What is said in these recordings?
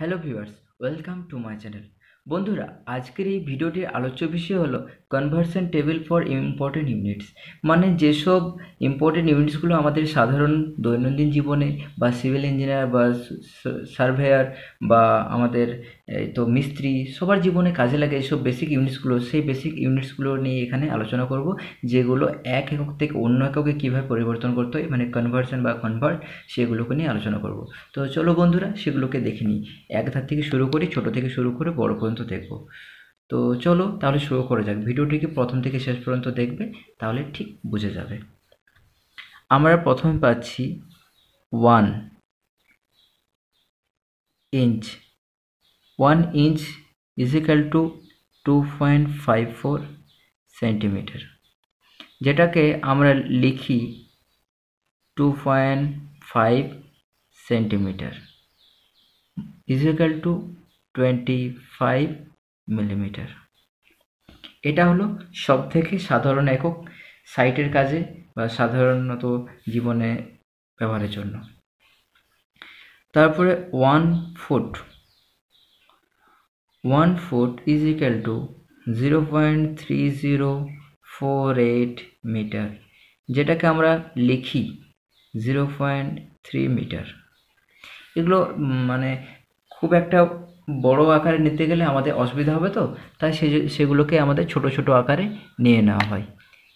hello viewers welcome to my channel বন্ধুরা আজকের এই ভিডিওটির আলোচ্য বিষয় হলো conversion table for important units মানে যেসব ইম্পর্টেন্ট ইউনিটসগুলো আমাদের সাধারণ দৈনন্দিন জীবনে বা সিভিল ইঞ্জিনিয়ার বা সার্ভেয়ার বা আমাদের তো মিস্ত্রি সবার জীবনে কাজে লাগে এইসব বেসিক ইউনিটসগুলো সেই বেসিক ইউনিটসগুলো নিয়ে এখানে আলোচনা করব যেগুলো এক একক থেকে অন্য এককে কীভাবে পরিবর্তন করতে হয় মানে কনভার্সন বা কনভার্ট সেগুলোকে নিয়ে আলোচনা করব তো চলো বন্ধুরা সেগুলোকে দেখে নিই এক ধার থেকে শুরু করি ছোট থেকে শুরু করে বড় পর্যন্ত দেখব তো চলো তাহলে শুরু করে যাক ভিডিওটিকে প্রথম থেকে শেষ পর্যন্ত দেখবে তাহলে ঠিক বুঝে যাবে আমরা প্রথমে পাচ্ছি one inch one inch is equal to two point five four centimetre যেটাকে আমরা লিখি two point five centimetre is equal to twenty five millimetre এটা হলো সব থেকে সাধারণ একক সাইটের কাজে বা সাধারণত জীবনে ব্যবহারের জন্য তারপরে one foot one foot is equal to zero point three zero four eight metre যেটাকে আমরা লিখি জিরো পয়েন্ট থ্রি মিটার এগুলো মানে খুব একটা বড় আকারে নিতে গেলে আমাদের অসুবিধা হবে তো তাই সে সেগুলোকে আমাদের ছোট ছোট আকারে নিয়ে নেওয়া হয়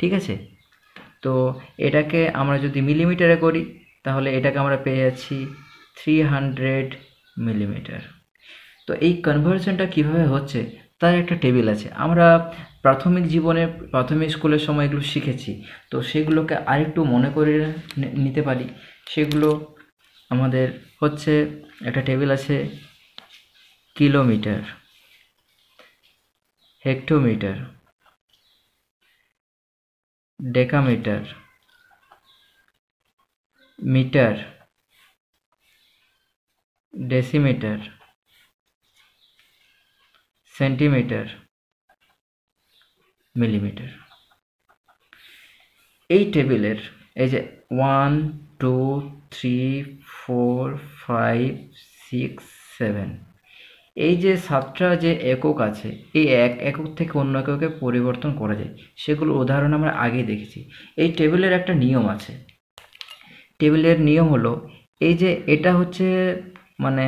ঠিক আছে তো এটাকে আমরা যদি মিলিমিটারে করি তাহলে এটাকে আমরা পেয়ে যাচ্ছি থ্রি হান্ড্রেড মিলিমিটার তো এই কনভার্সনটা কিভাবে হচ্ছে তার একটা টেবিল আছে আমরা প্রাথমিক জীবনে প্রাথমিক স্কুলের সময় এগুলো শিখেছি তো সেগুলোকে আরেকটু মনে করে নিতে পারি সেগুলো আমাদের হচ্ছে একটা টেবিল আছে kilometre hectometre decametre metre decimetre centimetre millimetre এই টেবিলের এই যে one two three four five six seven এই যে সাতটা যে একক আছে এই এক একক থেকে অন্য এককে পরিবর্তন করা যায় সেগুলো উদাহরণ আমরা আগে দেখেছি এই টেবিলের একটা নিয়ম আছে টেবিলের নিয়ম হলো এই যে এটা হচ্ছে মানে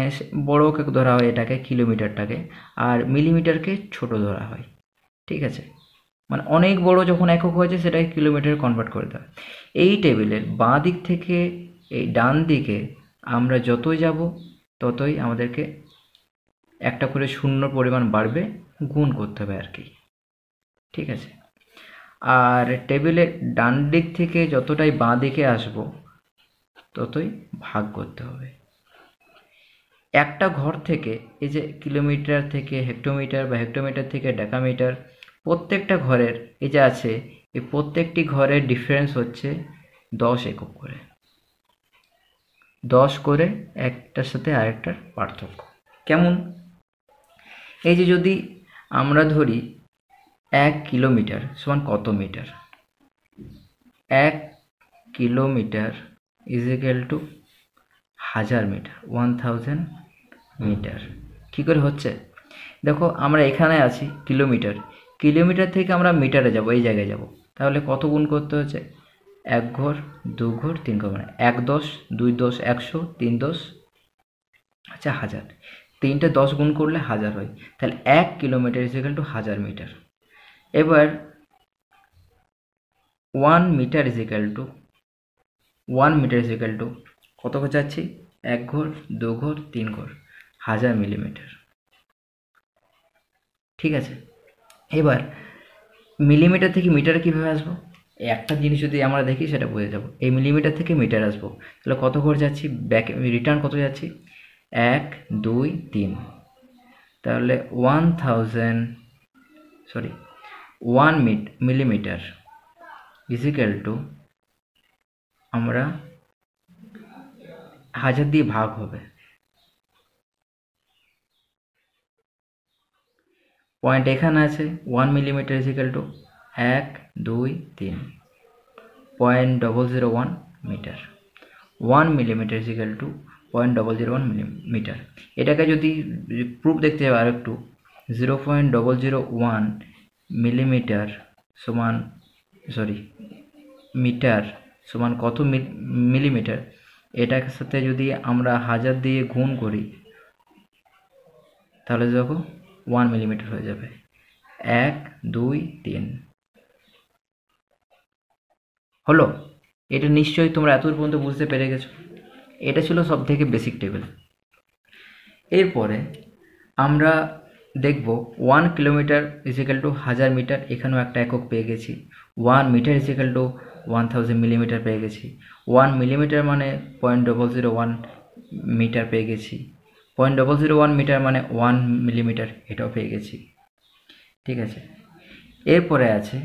বড় কেক ধরা হয় এটাকে কিলোমিটারটাকে আর মিলিমিটারকে ছোট ধরা হয় ঠিক আছে মানে অনেক বড় যখন একক হয়েছে সেটাকে কিলোমিটার কনভার্ট করে দেওয়া এই টেবিলের বাঁ দিক থেকে এই ডান দিকে আমরা যতই যাব ততই আমাদেরকে একটা করে শূন্য পরিমাণ বাড়বে গুণ করতে হবে আর কি ঠিক আছে আর টেবিলে ডান দিক থেকে যতটাই বাঁ দিকে আসব ততই ভাগ করতে হবে একটা ঘর থেকে এই যে কিলোমিটার থেকে হেক্টোমিটার বা হেক্টোমিটার থেকে ডেকামিটার প্রত্যেকটা ঘরের এই যে আছে এই প্রত্যেকটি ঘরের ডিফারেন্স হচ্ছে দশ একক করে দশ করে একটার সাথে আরেকটার পার্থক্য কেমন এই যে যদি আমরা ধরি এক কিলোমিটার সমান কত মিটার এক কিলোমিটার ইজ ইকাল টু হাজার মিটার ওয়ান থাউজেন্ড মিটার কী করে হচ্ছে দেখো আমরা এখানে আছি কিলোমিটার কিলোমিটার থেকে আমরা মিটারে যাব এই জায়গায় যাব তাহলে কত গুণ করতে হচ্ছে এক ঘর দু ঘর তিন ঘর মানে এক দশ দুই দশ একশো তিন দশ আচ্ছা হাজার তিনটে দশ গুণ করলে হাজার হয় তাহলে এক কিলোমিটার ইজ ইকাল টু হাজার মিটার এবার one metre is equal to one metre is equal to কত ঘর যাচ্ছি এক ঘর দু ঘর তিন ঘর হাজার মিলিমিটার ঠিক আছে এবার মিলিমিটার থেকে মিটারে কীভাবে আসবো একটা জিনিস যদি আমরা দেখি সেটা বুঝে যাবো এই মিলিমিটার থেকে মিটার আসবো তাহলে কত ঘর যাচ্ছি ব্যাক রিটার্ন কত যাচ্ছি এক দুই তিন তাহলে ওয়ান থাউজেন্ড সরি ওয়ান মিট মিলিমিটার ইজিক্যাল টু আমরা হাজার দিয়ে ভাগ হবে পয়েন্ট এখানে আছে ওয়ান মিলিমিটার ইজিক্যাল টু এক দুই তিন point double zero one metre one millimetre is equal to point double zero one metre এটাকে যদি প্রুফ দেখতে যাবে আর একটু zero point double zero one millimetre সমান সরি মিটার সমান কত মিলিমিটার এটার সাথে যদি আমরা হাজার দিয়ে গুণ করি তাহলে দেখো ওয়ান মিলিমিটার হয়ে যাবে এক দুই তিন হলো এটা নিশ্চয়ই তোমরা এত পর্যন্ত বুঝতে পেরে গেছো এটা ছিল সব থেকে বেসিক টেবিল এরপরে আমরা দেখব ওয়ান কিলোমিটার ইজিক্যাল টু হাজার মিটার এখানেও একটা একক পেয়ে গেছি one metre is equal to one thousand millimetre পেয়ে গেছি ওয়ান মিলিমিটার মানে point double zero one metre পেয়ে গেছি point double zero one metre মানে ওয়ান মিলিমিটার এটাও পেয়ে গেছি ঠিক আছে এরপরে আছে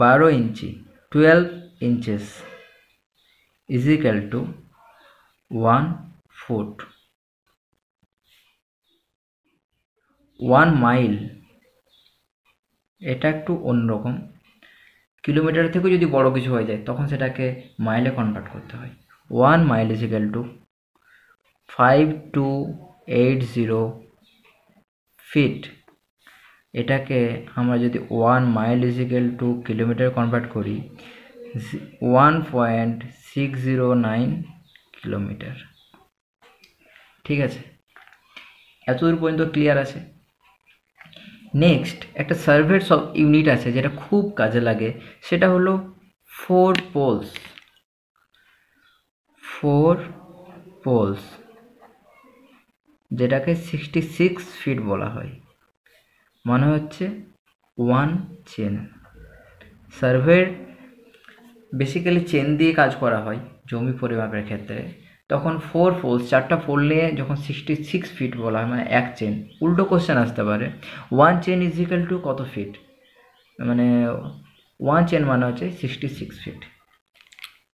বারো ইঞ্চি twelve inches is equal to 1 foot 1 mile এটা একটু অন্যরকম কিলোমিটার থেকে যদি বড় কিছু হয়ে যায় তখন সেটাকে মাইলে কনভার্ট করতে হয় one mile is equal to five two eight zero feet এটাকে আমরা যদি one mile is equal to kilometre convert করি one point six zero nine kilometre ঠিক আছে এতদূর পর্যন্ত ক্লিয়ার আছে নেক্সট একটা সার্ভের সব ইউনিট আছে যেটা খুব কাজে লাগে সেটা হলো ফোর পোলস ফোর পোলস যেটাকে সিক্সটি সিক্স ফিট বলা হয় মনে হচ্ছে ওয়ান চেন সার্ভের বেসিক্যালি চেন দিয়ে কাজ করা হয় জমি পরিমাপের ক্ষেত্রে তখন ফোর ফোলস চারটা ফোল নিয়ে যখন সিক্সটি সিক্স ফিট বলা হয় মানে এক চেন উল্টো কোশ্চেন আসতে পারে one chain is equal to কত ফিট মানে ওয়ান চেন মানে হচ্ছে সিক্সটি সিক্স ফিট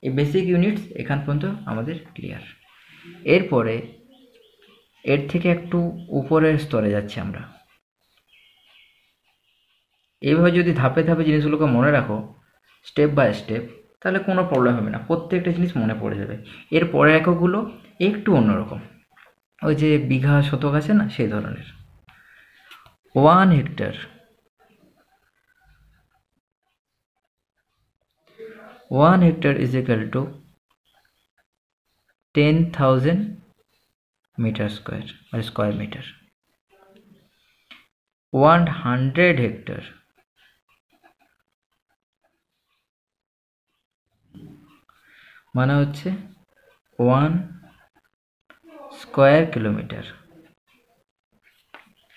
এই বেসিক ইউনিটস এখান পর্যন্ত আমাদের ক্লিয়ার এরপরে এর থেকে একটু উপরের স্তরে যাচ্ছি আমরা এইভাবে যদি ধাপে ধাপে জিনিসগুলোকে মনে রাখো স্টেপ বাই স্টেপ তাহলে কোনো প্রবলেম হবে না প্রত্যেকটা জিনিস মনে পড়ে যাবে এর পরের এককগুলো একটু অন্যরকম ওই যে বিঘা শতক আছে না সেই ধরনের one hectare one hectare is equal to ten thousand metre square square metre one hundred hectare মানে হচ্ছে ওয়ান স্কোয়ার কিলোমিটার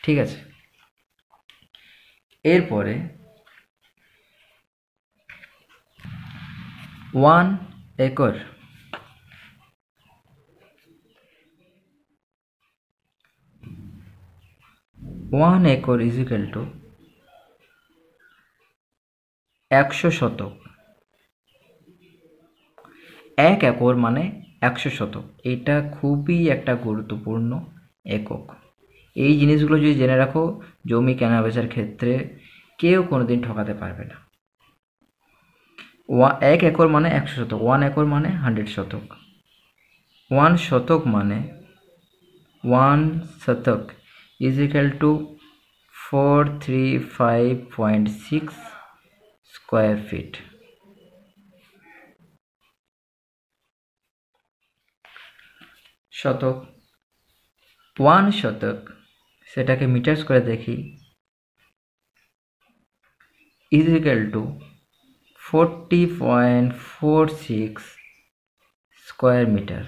ঠিক আছে এরপরে one acre one acre is equal to একশো শতক এক একর মানে একশো শতক এটা খুবই একটা গুরুত্বপূর্ণ একক এই জিনিসগুলো যদি জেনে রাখো জমি কেনা বেচার ক্ষেত্রে কেউ কোনোদিন ঠকাতে পারবে না ওয়া এক একর মানে একশো শতক ওয়ান একর মানে হান্ড্রেড শতক ওয়ান শতক মানে ওয়ান শতক is equal to four three five point six square feet শতক ওয়ান শতক সেটাকে মিটার্স করে দেখি is equal to forty point four six square metre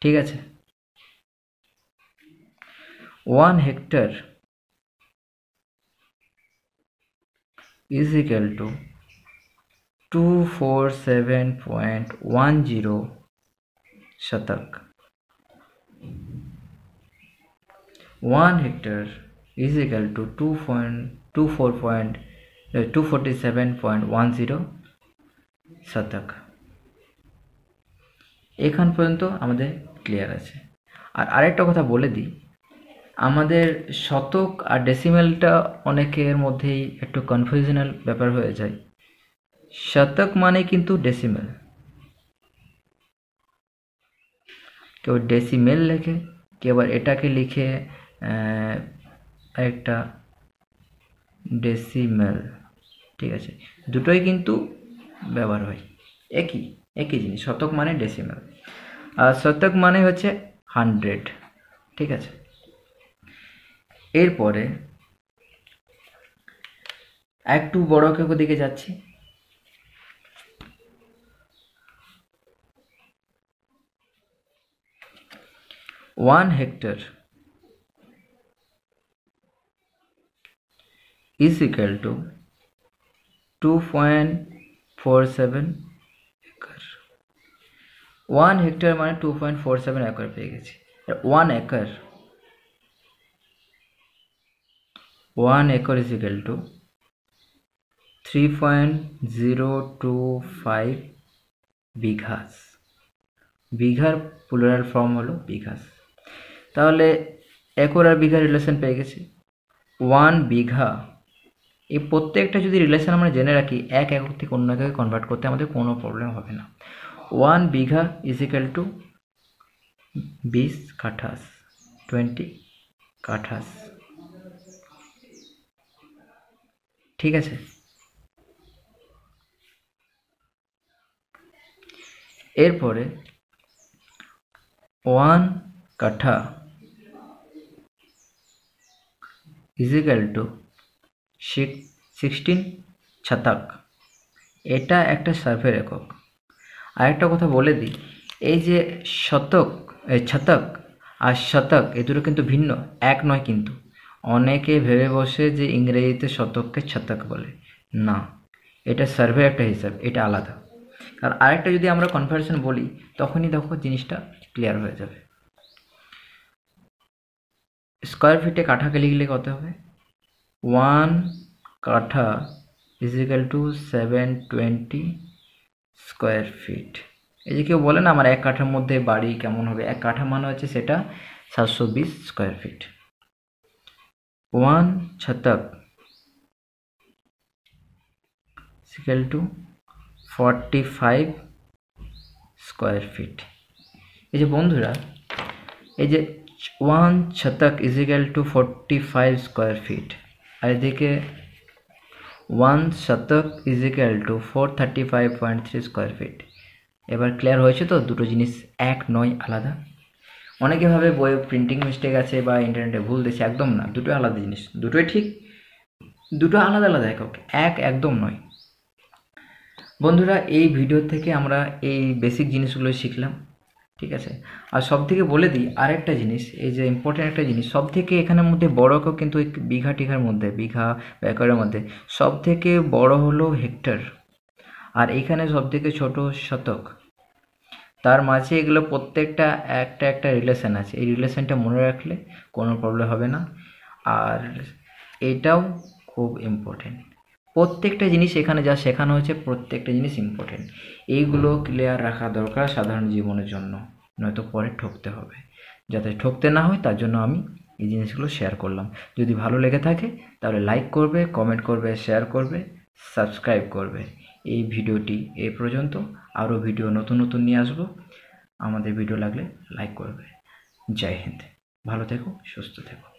ঠিক আছে one hectare is equal to two four seven point one zero শতক one two two two point four point two forty seven point one zero শতক এখান পর্যন্ত আমাদের clear আছে আর আরেকটা কথা বলে দিই আমাদের শতক আর ডেসিমেলটা অনেকের মধ্যেই একটু কনফিউশনাল ব্যাপার হয়ে যায় শতক মানে কিন্তু ডেসিমেল কেউ ডেসিমেল লেখে কেউ আবার এটাকে লিখে একটা ডেসিমেল ঠিক আছে দুটোই কিন্তু ব্যবহার হয় একই একই জিনিস শতক মানে ডেসিমেল আর শতক মানে হচ্ছে হান্ড্রেড ঠিক আছে এরপরে একটু বড় কেউ দিকে যাচ্ছি 1 hectare is equal to 2.47 acre 1 hectare মানে 2.47 একর পেয়ে গেছি 1 acre 1 acre is equal to 3.025 বিঘাস বিঘার প্লুরাল ফর্ম হলো বিঘাস তাহলে একর আর বিঘা রিলেশন পেয়ে গেছি ওয়ান বিঘা এই প্রত্যেকটা যদি রিলেশন আমরা জেনে রাখি এক একক থেকে অন্য এককে কনভার্ট করতে আমাদের কোনো প্রবলেম হবে না ওয়ান বিঘা ইজিক্যাল টু বিশ কাঠাস টোয়েন্টি কাঠাস ঠিক আছে এরপরে ওয়ান কাঠা is equal টু সিক্সটিন ছাতাক এটা একটা সার্ভের একক আরেকটা কথা বলে দিই এই যে শতক ছাতক আর শতক এ দুটো কিন্তু ভিন্ন এক নয় কিন্তু অনেকে ভেবে বসে যে ইংরেজিতে শতককে ছাতক বলে না এটা সার্ভে একটা হিসাব এটা আলাদা আর আরেকটা যদি আমরা কনভার্সেন বলি তখনই দেখো জিনিসটা ক্লিয়ার হয়ে যাবে স্কোয়ার ফিটে কাঠাকে লিখলে কত হবে ওয়ান কাঠা is equal to seven twenty square feet এই যে কেউ বলে না আমার এক কাঠার মধ্যে বাড়ি কেমন হবে এক কাঠা মানে হচ্ছে সেটা সাতশো বিশ স্কোয়ার ফিট ওয়ান ছতক is equal to forty five square feet এই যে বন্ধুরা এই যে ওয়ান শতক is equal to forty five square feet আর এদিকে ওয়ান শতক is equal to four thirty five point three square feet এবার ক্লিয়ার হয়েছে তো দুটো জিনিস এক নয় আলাদা অনেকে ভাবে বই প্রিন্টিং মিস্টেক আছে বা ইন্টারনেটে ভুল দিয়েছে একদম না দুটোই আলাদা জিনিস দুটোই ঠিক দুটো আলাদা আলাদা একক এক একদম নয় বন্ধুরা এই ভিডিও থেকে আমরা এই বেসিক জিনিসগুলো শিখলাম ঠিক আছে আর সব থেকে বলে দিই আর একটা জিনিস এই যে ইম্পর্টেন্ট একটা জিনিস সব থেকে এখানের মধ্যে বড় কেউ কিন্তু ওই বিঘা টিঘার মধ্যে বিঘা ব্যাকরের মধ্যে সব থেকে বড় হলো হেক্টর আর এখানে সব থেকে ছোট শতক তার মাঝে এগুলো প্রত্যেকটা একটা একটা রিলেশান আছে এই রিলেশানটা মনে রাখলে কোনো প্রবলেম হবে না আর এটাও খুব ইম্পর্টেন্ট প্রত্যেকটা জিনিস এখানে যা শেখানো হয়েছে প্রত্যেকটা জিনিস ইম্পর্টেন্ট এইগুলো ক্লিয়ার রাখা দরকার সাধারণ জীবনের জন্য নয়তো পরে ঠকতে হবে যাতে ঠকতে না হয় তার জন্য আমি এই জিনিসগুলো শেয়ার করলাম যদি ভালো লেগে থাকে তাহলে লাইক করবে কমেন্ট করবে শেয়ার করবে সাবস্ক্রাইব করবে এই ভিডিওটি এ পর্যন্ত আরও ভিডিও নতুন নতুন নিয়ে আসবো আমাদের ভিডিও লাগলে লাইক করবে জয় হিন্দ ভালো থেকো সুস্থ থেকো